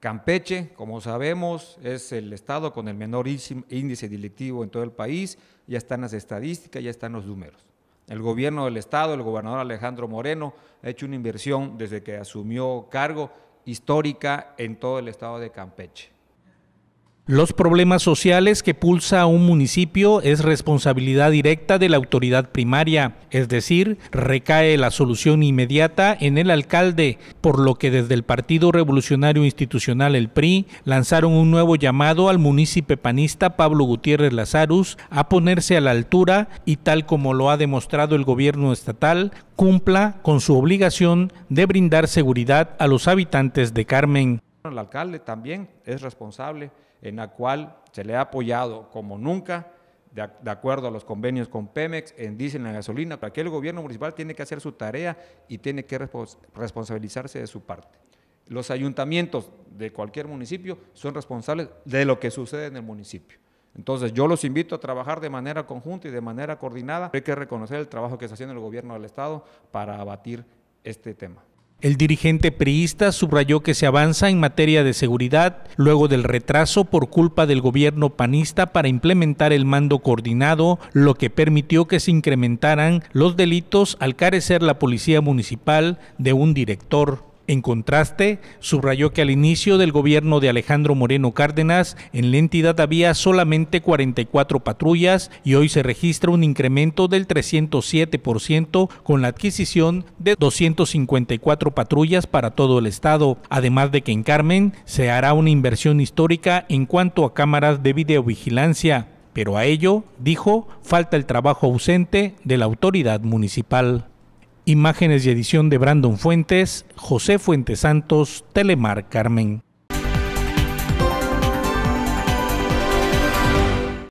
Campeche, como sabemos, es el estado con el menor índice delictivo en todo el país, ya están las estadísticas, ya están los números. El gobierno del estado, el gobernador Alejandro Moreno, ha hecho una inversión desde que asumió cargo histórica en todo el estado de Campeche. Los problemas sociales que pulsa un municipio es responsabilidad directa de la autoridad primaria, es decir, recae la solución inmediata en el alcalde, por lo que desde el Partido Revolucionario Institucional, el PRI, lanzaron un nuevo llamado al municipio panista Pablo Gutiérrez Lazarus a ponerse a la altura y tal como lo ha demostrado el gobierno estatal, cumpla con su obligación de brindar seguridad a los habitantes de Carmen el alcalde también es responsable, en la cual se le ha apoyado como nunca, de, acuerdo a los convenios con Pemex, en diésel, en la gasolina, para que el gobierno municipal tiene que hacer su tarea y tiene que responsabilizarse de su parte. Los ayuntamientos de cualquier municipio son responsables de lo que sucede en el municipio. Entonces yo los invito a trabajar de manera conjunta y de manera coordinada. Hay que reconocer el trabajo que está haciendo el gobierno del Estado para abatir este tema. El dirigente priista subrayó que se avanza en materia de seguridad luego del retraso por culpa del gobierno panista para implementar el mando coordinado, lo que permitió que se incrementaran los delitos al carecer la policía municipal de un director en contraste, subrayó que al inicio del gobierno de Alejandro Moreno Cárdenas, en la entidad había solamente 44 patrullas y hoy se registra un incremento del 307% con la adquisición de 254 patrullas para todo el estado, además de que en Carmen se hará una inversión histórica en cuanto a cámaras de videovigilancia. Pero a ello, dijo, falta el trabajo ausente de la autoridad municipal. Imágenes y edición de Brandon Fuentes, José Fuentes Santos, Telemar Carmen.